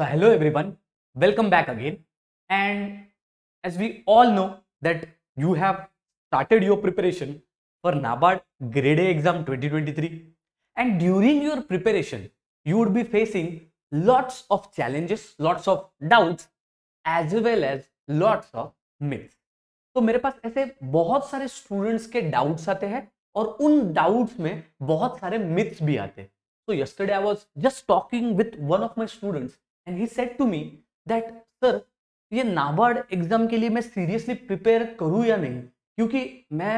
So hello everyone, welcome back again. And as we all know that you have started your preparation for NABARD Grade A exam 2023 and during your preparation you would be facing lots of challenges, lots of doubts as well as lots of myths. तो मेरे पास ऐसे बहुत सारे students के doubts आते हैं और उन डाउट्स में बहुत सारे मिथ्स भी आते हैं तो yesterday I was just talking with one of my students and he said to me that sir ये नाबार्ड एग्जाम के लिए मैं सीरियसली प्रिपेयर करूँ या नहीं क्योंकि मैं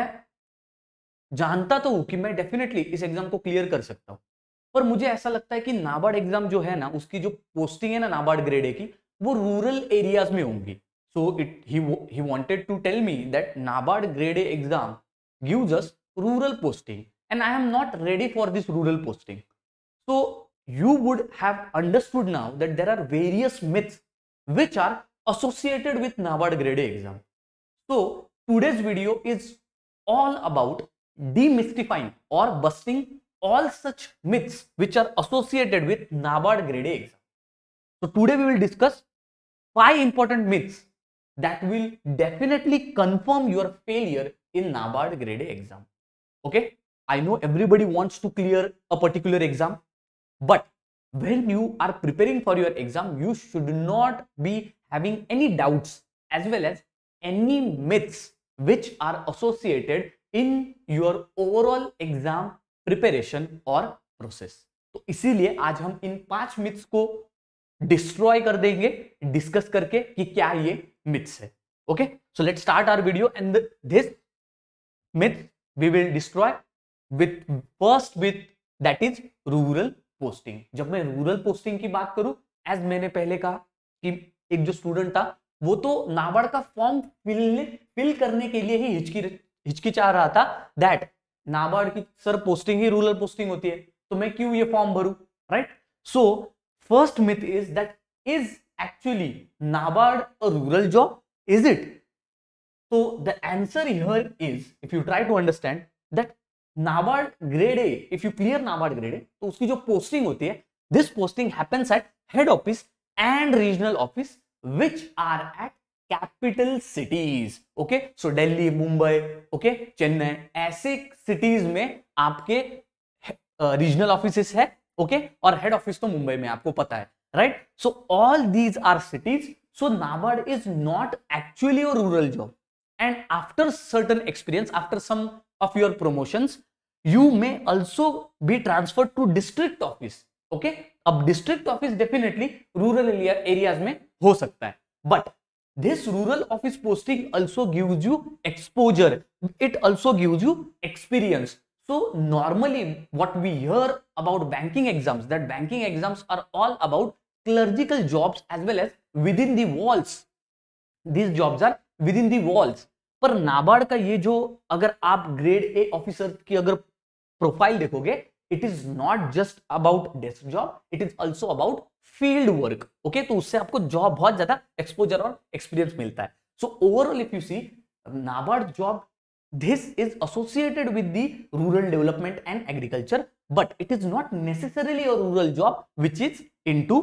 जानता तो हूँ कि मैं डेफिनेटली इस एग्जाम को क्लियर कर सकता हूँ पर मुझे ऐसा लगता है कि नाबार्ड एग्जाम जो है ना उसकी जो पोस्टिंग है ना नाबार्ड ग्रेड ए की वो रूरल एरियाज में होंगी so it he wanted to tell me that NABARD grade A exam give us rural posting and I am not ready for this rural posting so you would have understood now that there are various myths which are associated with NABARD grade A exam. So today's video is all about demystifying or busting all such myths which are associated with NABARD grade A exam. So today we will discuss five important myths that will definitely confirm your failure in NABARD grade A exam. Okay, I know everybody wants to clear a particular exam But when you are preparing for your exam, you should not be having any doubts as well as any myths which are associated in your overall exam preparation or process. तो इसीलिए आज हम इन पांच myths को destroy कर देंगे discuss करके कि क्या ये मिथ्स है okay so let start our video and this myth we will destroy with first with that is rural posting जब मैं रूरल पोस्टिंग की बात करूं एज मैंने पहले कहा कि एक जो स्टूडेंट था वो तो नाबार्ड का फॉर्म फिल फिल करने के लिए ही हिचकी हिचकिचा रहा था दैट नाबार्ड की सर पोस्टिंग ही रूरल पोस्टिंग होती है तो मैं क्यों ये फॉर्म भरू right so first myth is that is actually NABARD a rural job is it so the answer here is if you try to understand that NABARD grade A if you clear NABARD grade A तो उसकी जो posting होती है this posting happens at head office and regional office which are at capital cities okay so Delhi Mumbai okay Chennai ऐसे cities में आपके regional uh, office है okay okay? और हेड ऑफिस तो मुंबई में आपको पता है right so all these are cities so NABARD is not actually a rural job and after certain experience after some of your promotions you may also be transferred to district office okay अब district office definitely rural area areas में हो सकता है but this rural office posting also gives you exposure it also gives you experience so normally what we hear about banking exams that banking exams are all about clerical jobs as well as within the walls these jobs are within the walls पर नाबार्ड का ये जो अगर आप grade A officer की अगर profile देखोगे it is not just about desk job it is also about field work okay तो उससे आपको जॉब बहुत ज्यादा एक्सपोजर और एक्सपीरियंस मिलता है so overall if you see NABARD job this is associated with the rural development and agriculture but it is not necessarily rural job which is in to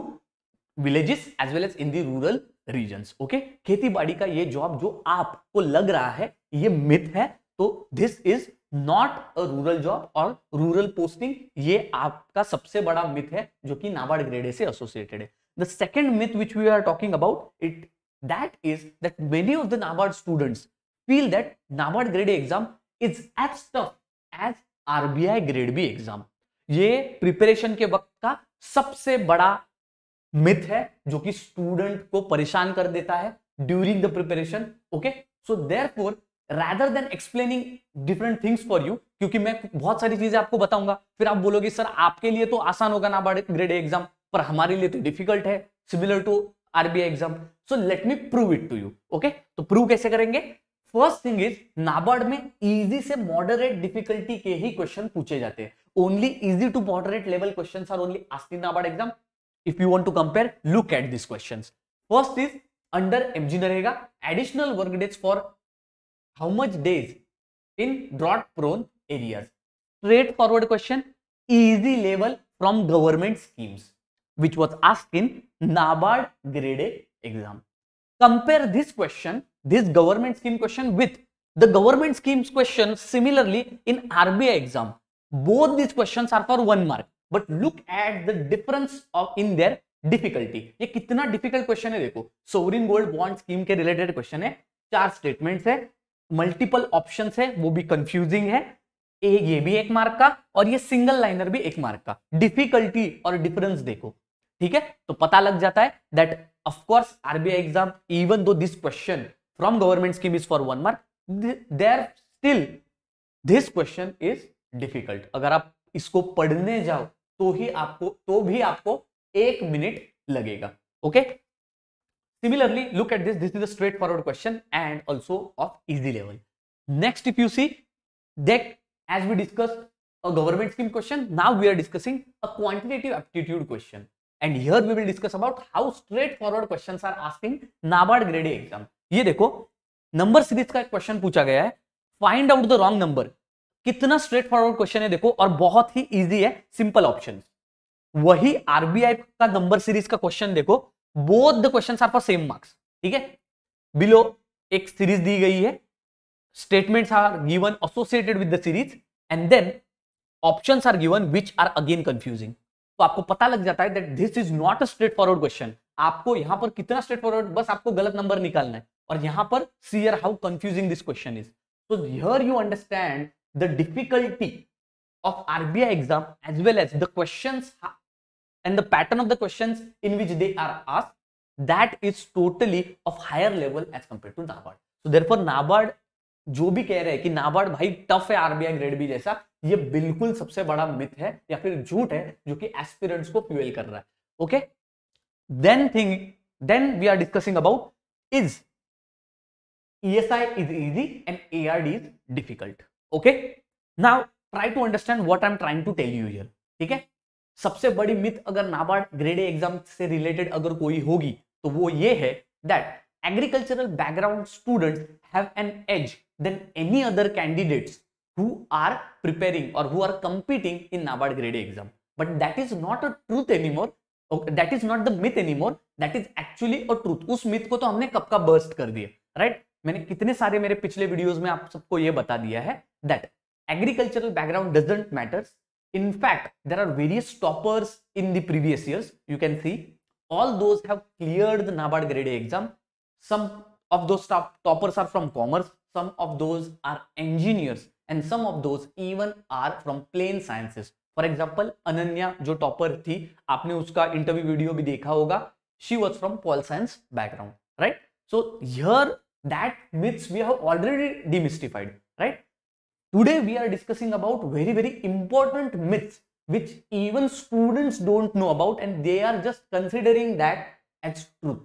villages as well as in the rural region okay खेती बाड़ी का ये job जो आपको लग रहा है ये मिथ है तो this is not a rural job और रूरल पोस्टिंग ये आपका सबसे बड़ा मिथ है जो कि नाबार्ड ग्रेडे से एसोसिएटेड है the second myth which we are talking about it that is that many of the NABARD students feel that NABARD grade exam is as tough as RBI grade B exam ये preparation के वक्त का सबसे बड़ा myth है जो कि student को परेशान कर देता है during the preparation okay so therefore rather than explaining different things for you क्योंकि मैं बहुत सारी चीजें आपको बताऊंगा फिर आप बोलोगे सर आपके लिए तो आसान होगा ना ग्रेड एग्जाम पर हमारे लिए तो डिफिकल्ट है similar to RBI exam so let me prove it to you okay तो प्रूव कैसे करेंगे फर्स्ट थिंग इज नाबार्ड में इजी से मॉडरेट डिफिकल्टी के ही क्वेश्चन पूछे जाते हैं only easy to moderate level question are only NABARD exam if you want to compare, look at these questions. First is under MG Narega, additional work days for how much days in drought prone areas. Straightforward question, easy level from government schemes, which was asked in NABARD grade A exam. Compare this question, this government scheme question with the government schemes question similarly in RBI exam. Both these questions are for one mark. But look at the difference of in their difficulty ये कितना difficult question है देखो sovereign gold bond scheme के related question है चार statements है multiple option है वो भी कंफ्यूजिंग है ए ये भी एक मार्क का और ये सिंगल लाइनर भी एक मार्क का डिफिकल्टी और डिफरेंस देखो ठीक है तो पता लग जाता है that of course RBI exam even though this question from government scheme is for one mark there still this question is difficult अगर आप इसको पढ़ने जाओ तो ही आपको तो भी आपको एक मिनट लगेगा okay similarly look at this this is straight forward question and also of easy level next if you see that as we discuss a government scheme question now we are discussing a quantitative aptitude question and here we will discuss about how straight forward question are asking NABARD grade exam ये देखो number series का एक question पूछा गया है find out the wrong number कितना straight forward question है देखो और बहुत ही इजी है सिंपल ऑप्शन वही आरबीआई का नंबर सीरीज का क्वेश्चन देखो both the question are for same marks ठीक है बिलो एक सीरीज दी गई है statements are given associated with the series and then options are given which are again confusing तो आपको पता लग जाता है that this is not a straight forward question आपको यहां पर कितना स्ट्रेट फॉरवर्ड बस आपको गलत नंबर निकालना है और यहां पर see here how confusing this question is so here you understand the difficulty of RBI exam as well as the questions and the pattern of the questions in which they are asked that is totally of higher level as compared to NABARD. So therefore NABARD जो भी कह रहे हैं कि नाबार्ड भाई tough है RBI grade B जैसा ये बिल्कुल सबसे बड़ा मिथ है या फिर झूठ है जो कि एस्पिरेंट्स को फ्यूएल कर रहा है okay then thing then we are discussing about is ESI is easy and ARD is difficult okay now try to understand what I am trying to tell you here ठीक है सबसे बड़ी myth अगर NABARD grade exam से related अगर कोई होगी तो वो ये है that agricultural background student have an edge then any other candidates who are preparing और who are competing in NABARD grade exam but that is not a truth any more that is not the myth any more that is actually a truth उस myth को तो हमने कब का burst कर दिया right right? मैंने कितने सारे मेरे पिछले वीडियोस में आप सबको ये बता दिया है that agricultural background doesn't matters in fact there are various toppers in the previous years you can see all those have cleared the NABARD grade exam some of those toppers are from commerce some of those are engineers and some of those even are from plain sciences for example Ananya जो topper थी आपने उसका interview video भी देखा होगा she was from pol science background right so yeah that myths we have already demystified right today we are discussing about very very important myths which even students don't know about and they are just considering that as truth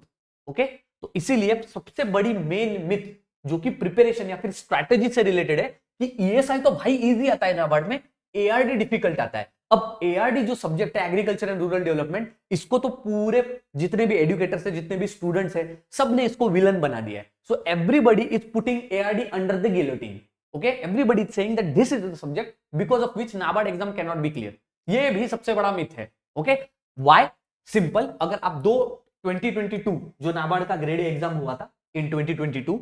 okay so, तो sabse badi main myth jo ki preparation ya fir strategy se related hai ki esi to bhai easy aata hai na NABARD mein ard difficult aata hai अब ARD जो subject है agriculture and rural development इसको तो पूरे जितने भी educators हैं जितने भी स्टूडेंट्स हैं सब ने इसको विलन बना दिया है so everybody is putting ARD under the guillotine okay everybody is saying that this is the subject because of which NABARD exam can not be clear ये भी सबसे बड़ा मिथ है ओके वाई सिंपल अगर आप दो 2022 जो नाबार्ड का ग्रेड एग्जाम हुआ था in 2022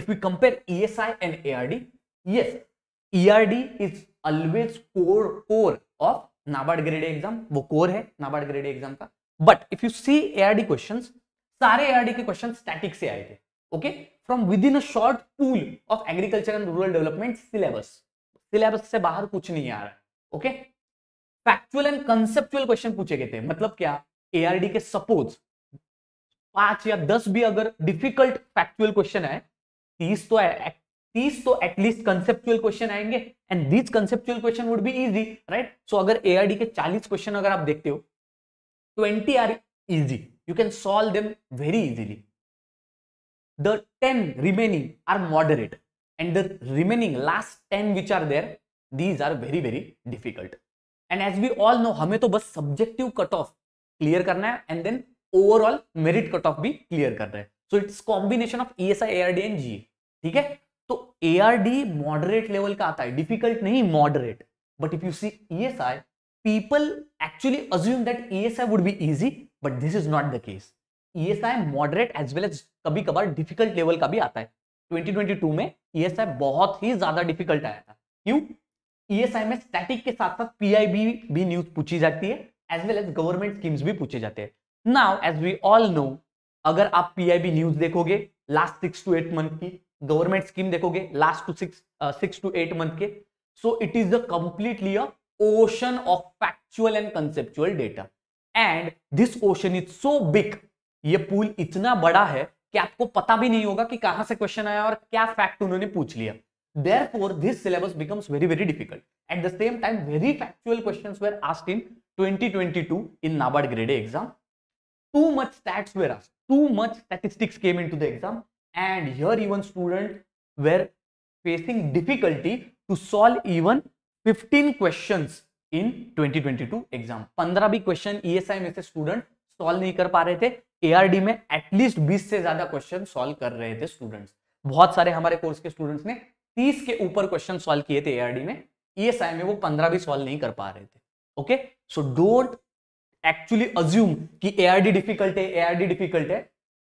if we compare ESI and ARD yes ERD is always core core of NABARD grade exam वो कोर है नाबार्ड ग्रेड एग्जाम का but if you see ARD questions सारे एआरडी के क्वेश्चन स्टैटिक से आए थे okay from within a short pool of agriculture and rural development syllabus syllabus से बाहर कुछ नहीं आ रहा है okay factual and conceptual question पूछे गए थे मतलब क्या एआरडी के सपोज पांच या दस भी अगर डिफिकल्ट फैक्चुअल क्वेश्चन है तीस तो तीस तो एटलीस्ट कंसेप्चुअल क्वेश्चन आएंगे and these conceptual question would be easy right so अगर ए के चालीस क्वेश्चन अगर आप देखते हो twenty are easy you can solve them very easily the ten remaining are moderate and the remaining last ten which are there these are very very difficult and as we all know हमें तो बस subjective cut off clear करना है and then overall merit cut off भी clear करना है so it's combination of E S I A R D and G ठीक है तो A R D moderate level का आता है डिफिकल्ट नहीं moderate but if you see E S I people actually assume that E S I would be easy but this is not the case E S I moderate as well as कभी कभार difficult level का भी आता है 2022 में ई e बहुत ही ज्यादा difficult आया था क्यों ई e में स्टैटिक के साथ साथ पीआईबी भी न्यूज पूछी जाती है as well as government schemes भी पूछे जाते हैं now as we all know अगर आप पीआईबी न्यूज देखोगे last six two eight month की गवर्नमेंट स्कीम देखोगे last two six six two eight month के so it is the completely a ocean of factual and conceptual data and this ocean is so big ये pool इतना बड़ा है कि आपको पता भी नहीं होगा कि कहां से क्वेश्चन आया और क्या फैक्ट उन्होंने पूछ लिया therefore this syllabus becomes very very difficult at the same time very factual question were asked in 2022 in NABARD grade exam too much stats were asked too much statistics came into the exam and here even student were facing difficulty to solve even 15 questions into exam पंद्रह भी question ई S आई में से student solve नहीं कर पा रहे थे ARD में एटलीस्ट बीस से ज्यादा क्वेश्चन सोल्व कर रहे थे स्टूडेंट्स बहुत सारे हमारे कोर्स के स्टूडेंट्स ने तीस के ऊपर क्वेश्चन सोल्व किए थे एआरडी में ई एस आई में वो पंद्रह भी सॉल्व नहीं कर पा रहे थे okay so don't actually assume कि एआरडी डिफिकल्ट है एआरडी डिफिकल्ट है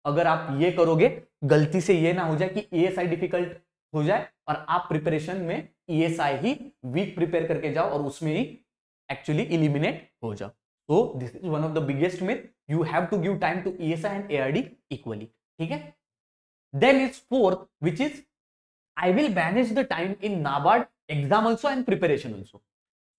अगर आप ये करोगे गलती से ये ना हो जाए कि आई डिफिकल्ट हो जाए और आप प्रिपरेशन में आई e ही वीक प्रिपेयर करके जाओ और उसमें ही एक्चुअली इलिमिनेट हो जाओ तो this is one of the biggest myth you have to give time to ESI and ARD equally ठीक है then is fourth which is I will manage the time in NABARD exam also and preparation also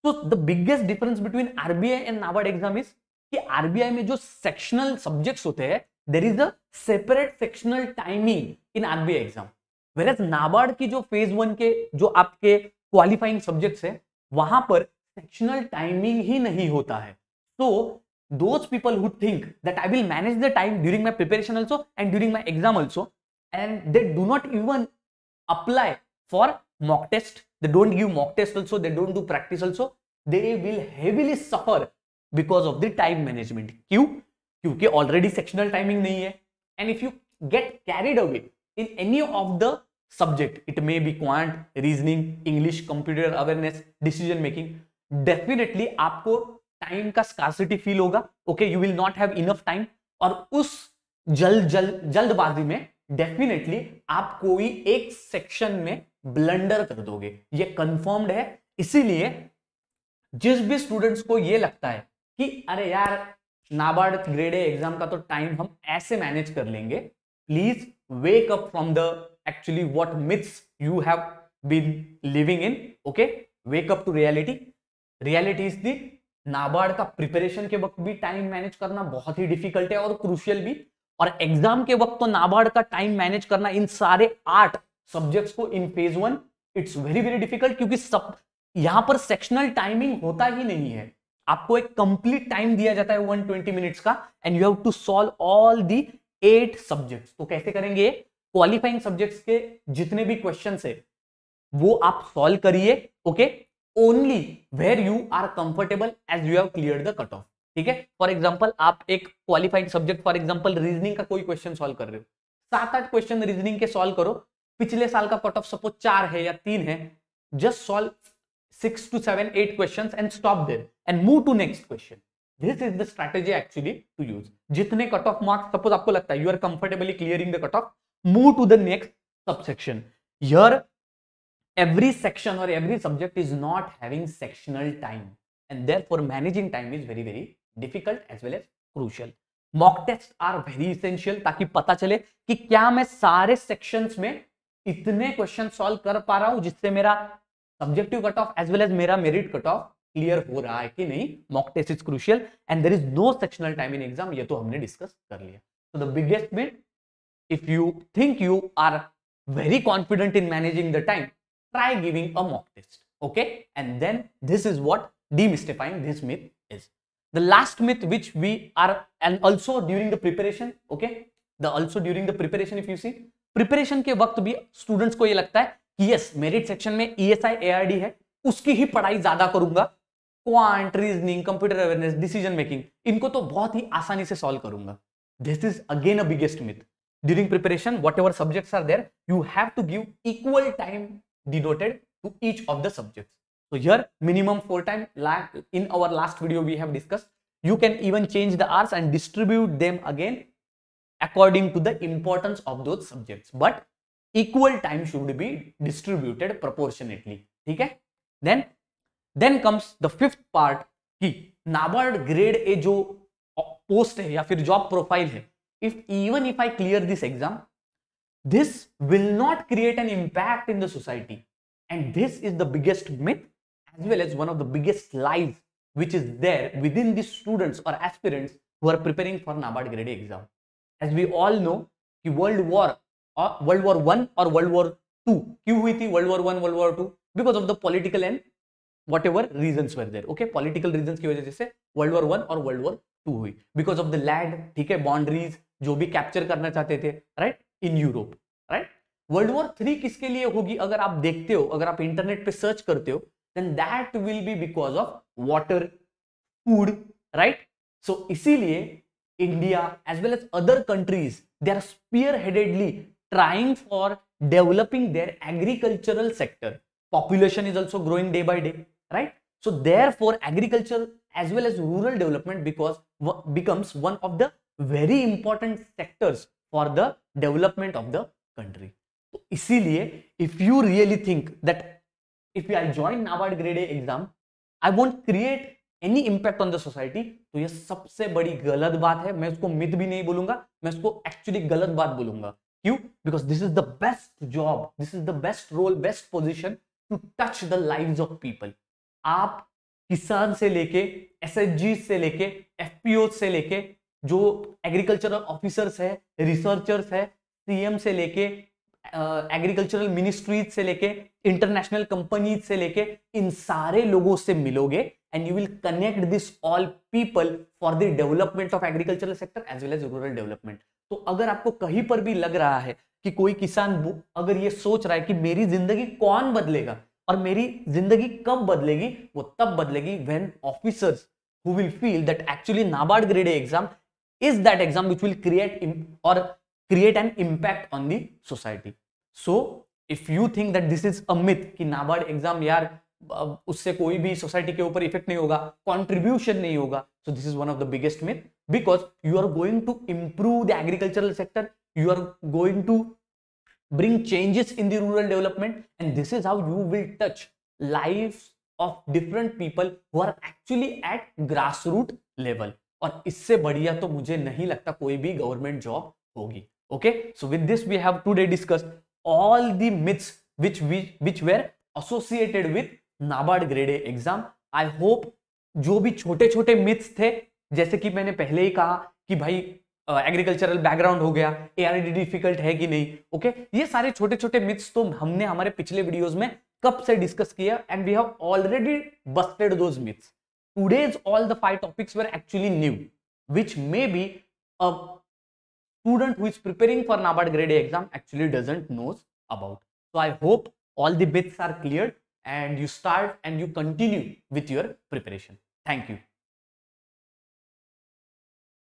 तो the biggest difference between RBI and NABARD exam is कि RBI में जो sectional subjects होते हैं there is a separate sectional timing in RBI exam. Whereas की जो phase one के जो आपके क्वालिफाइंग सब्जेक्ट है वहां पर सेक्शनल टाइमिंग ही नहीं होता है so those people who think that I will manage the time during my preparation also and during my exam also and they do not even apply for mock test they don't give mock test also they don't do practice also they will heavily suffer because of the time management क्यू क्योंकि already sectional timing नहीं है and if you get carried away in any of the subject it may be quant reasoning English computer awareness decision making definitely आपको time का scarcity feel होगा okay you will not have enough time और उस जल्द जल, जल्दबाजी में definitely आप कोई एक सेक्शन में ब्लंडर कर दोगे ये कंफर्म्ड है इसीलिए जिस भी स्टूडेंट्स को ये लगता है कि अरे यार नाबार्ड ग्रेड ए एग्जाम का तो टाइम हम ऐसे मैनेज कर लेंगे please wake up from the actually what myths you have been living in okay wake up to reality reality is the NABARD का प्रिपरेशन के वक्त भी टाइम मैनेज करना बहुत ही डिफिकल्ट है और क्रूशियल भी और एग्जाम के वक्त तो नाबार्ड का टाइम मैनेज करना इन सारे आठ सब्जेक्ट्स को in phase one it's very very difficult क्योंकि सब यहां पर सेक्शनल टाइमिंग होता ही नहीं है आपको एक कंप्लीट टाइम दिया जाता है 120 मिनट्स का and you have to solve all the eight subjects तो कैसे करेंगे क्वालिफाइंग सब्जेक्ट्स के जितने भी क्वेश्चन है वो आप सॉल्व करिए okay only where you are comfortable as you have clear the cut off ठीक है फॉर एग्जाम्पल आप एक qualified subject for example reasoning का कोई क्वेश्चन सोल्व कर रहे हो सात आठ क्वेश्चन रीजनिंग के सोल्व करो पिछले साल का कट ऑफ सपोज चार है या तीन है just solve six to seven, eight questions and stop there and move to next question. This is the strategy actually to use. जितने कट ऑफ मार्क्स सपोज आपको लगता है you are comfortably clearing the cut off move to the next subsection here every section or every subject is not having sectional time and therefore managing time is very very difficult as well as crucial mock test are very essential ताकि पता चले कि क्या मैं सारे sections में इतने question solve कर पा रहा हूं जिससे मेरा subjective cut off as well as मेरा मेरिट कट ऑफ क्लियर हो रहा है कि नहीं mock test is crucial and there is no sectional time in exam ये तो हमने डिस्कस कर लिया so the biggest bit if you think you are very confident in managing the time try giving a mock test okay and then this is what the demystifying this myth is the last myth which we are and also during the preparation okay the also during the preparation if you see preparation के वक्त भी students को ये लगता है yes merit section में ई e S है उसकी ही पढ़ाई ज्यादा करूंगा quant reasoning computer awareness decision making इनको तो बहुत ही आसानी से सॉल्व करूंगा this is again a biggest myth during preparation whatever subject are there you have to give equal time denoted to each of the subject तो yeah minimum four time in our last video we have discuss you can even change the hours and distribute them again according to the importance of those subject but equal time should be distributed proportionately. Okay? Then, then comes the fifth part कि NABARD grade ए जो post है या फिर job profile है if even if I clear this exam this will not create an impact in the society and this is the biggest myth as well as one of the biggest lies which is there within the students or aspirants who are preparing for NABARD grade exam. As we all know, the World War world war one और world war two क्यों हुई थी world war one world war two because of the political and whatever reason were there okay political reason की वजह से world war one और world war two हुई because of the land ठीक है बाउंड्रीज जो भी कैप्चर करना चाहते थे right in Europe right world war three किसके लिए होगी अगर आप देखते हो अगर आप इंटरनेट पे सर्च करते हो then that will be because of water food right so इसीलिए India as well as other countries they are spear headedly trying for developing their agricultural sector. Population is also growing day by day, right? So therefore, agriculture as well as rural development because becomes one of the very important sectors for the development of the country. तो इसीलिए if you really think that if I join NABARD grade A exam, I won't create any impact on the society तो ये सबसे बड़ी गलत बात है मैं उसको मिथ भी नहीं बोलूंगा मैं उसको एक्चुअली गलत बात बोलूंगा क्यों because this is the best job this is the best role best position to touch the live of people आप किसान से लेके एस से लेके एफ से लेके जो एग्रीकल्चरल ऑफिसर्स है रिसर्चर्स है सीएम से लेके एग्रीकल्चरल मिनिस्ट्रीज से लेके इंटरनेशनल कंपनीज से लेके इन सारे लोगों से मिलोगे and you will connect this all people for the development of agricultural sector as well as rural development तो अगर आपको कहीं पर भी लग रहा है कि कोई किसान अगर ये सोच रहा है कि मेरी जिंदगी कौन बदलेगा और मेरी जिंदगी कब बदलेगी वो तब बदलेगी when officers who will feel that actually NABARD grade exam is that exam which will create और create an impact on the society so if you think that this is a myth कि नाबार्ड एग्जाम यार उससे कोई भी सोसाइटी के ऊपर effect नहीं होगा कॉन्ट्रीब्यूशन नहीं होगा so this is one of the biggest myth because you are going to improve the agricultural sector you are going to bring changes in the rural development and this is how you will touch life of different people who are actually at grass root level और इससे बढ़िया तो मुझे नहीं लगता कोई भी government job होगी okay so with this we have today discuss all the myths which which were associated with NABARD grade A exam I hope जो भी छोटे छोटे मिथ्स थे जैसे कि मैंने पहले ही कहा कि भाई एग्रीकल्चरल बैकग्राउंड हो गया ए आर डी डिफिकल्ट है कि नहीं ओके ये सारे छोटे छोटे मिथ्स तो हमने हमारे पिछले वीडियोस में कब से डिस्कस किया and we have already busted those myths today's all the five topics were actually new which may be a student who is preparing for NABARD grade exam actually doesn't knows about so I hope all these are clear and you start and you continue with your preparation thank you